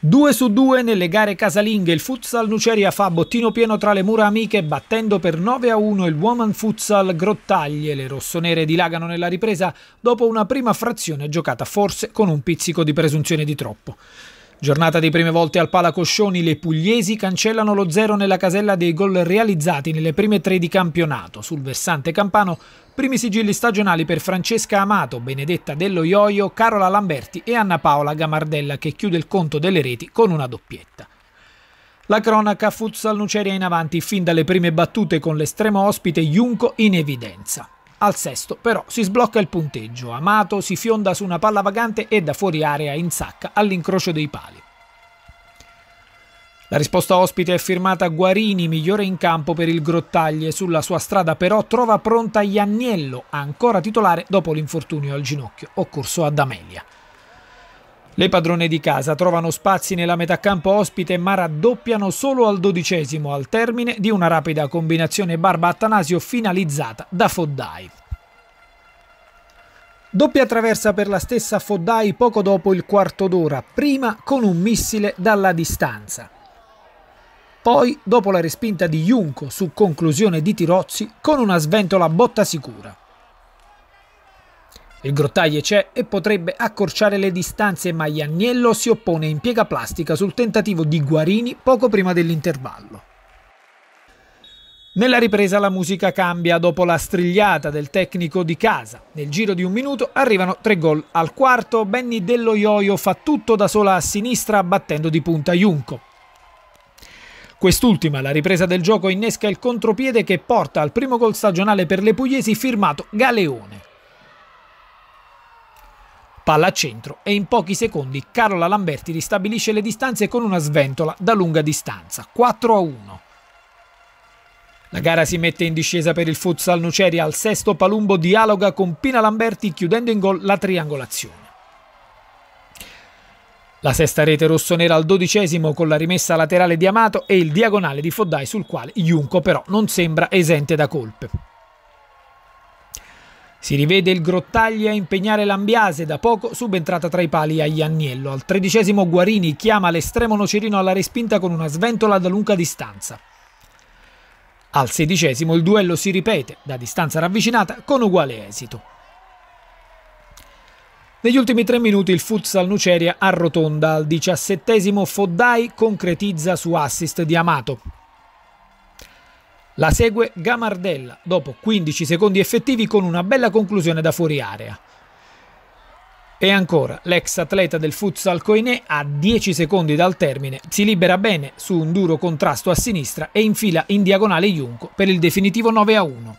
2 su 2 nelle gare casalinghe il futsal Nuceria fa bottino pieno tra le mura amiche battendo per 9 a 1 il Woman Futsal Grottaglie. Le rossonere dilagano nella ripresa dopo una prima frazione giocata forse con un pizzico di presunzione di troppo. Giornata di prime volte al Palacoscioni, le pugliesi cancellano lo zero nella casella dei gol realizzati nelle prime tre di campionato. Sul versante campano Primi sigilli stagionali per Francesca Amato, Benedetta Dello Ioio, Carola Lamberti e Anna Paola Gamardella che chiude il conto delle reti con una doppietta. La cronaca futsal Nuceria in avanti fin dalle prime battute con l'estremo ospite Junco in evidenza. Al sesto però si sblocca il punteggio, Amato si fionda su una palla vagante e da fuori area in sacca all'incrocio dei pali. La risposta ospite è firmata Guarini, migliore in campo per il Grottaglie. Sulla sua strada però trova pronta Ianniello, ancora titolare dopo l'infortunio al ginocchio occorso ad Amelia. Le padrone di casa trovano spazi nella metà campo ospite ma raddoppiano solo al dodicesimo al termine di una rapida combinazione Barba-Attanasio finalizzata da Foddai. Doppia traversa per la stessa Foddai poco dopo il quarto d'ora, prima con un missile dalla distanza. Poi, dopo la respinta di Junco su conclusione di Tirozzi, con una sventola botta sicura. Il grottaglie c'è e potrebbe accorciare le distanze, ma Iannello si oppone in piega plastica sul tentativo di Guarini poco prima dell'intervallo. Nella ripresa la musica cambia dopo la strigliata del tecnico di casa. Nel giro di un minuto arrivano tre gol. Al quarto Benny Dello Ioio fa tutto da sola a sinistra battendo di punta Junco. Quest'ultima, la ripresa del gioco, innesca il contropiede che porta al primo gol stagionale per le pugliesi firmato Galeone. Palla a centro e in pochi secondi Carola Lamberti ristabilisce le distanze con una sventola da lunga distanza, 4 a 1. La gara si mette in discesa per il futsal Nuceria al sesto Palumbo dialoga con Pina Lamberti chiudendo in gol la triangolazione. La sesta rete rossonera al dodicesimo con la rimessa laterale di Amato e il diagonale di Foddai sul quale Junco però non sembra esente da colpe. Si rivede il Grottaglia a impegnare l'Ambiase, da poco subentrata tra i pali a Ianniello. Al tredicesimo Guarini chiama l'estremo Nocerino alla respinta con una sventola da lunga distanza. Al sedicesimo il duello si ripete, da distanza ravvicinata, con uguale esito. Negli ultimi tre minuti il futsal Nuceria arrotonda. Al diciassettesimo Foddai concretizza su assist di Amato. La segue Gamardella dopo 15 secondi effettivi con una bella conclusione da fuori area. E ancora, l'ex atleta del futsal Coinè a 10 secondi dal termine si libera bene su un duro contrasto a sinistra e infila in diagonale Junco per il definitivo 9 a 1.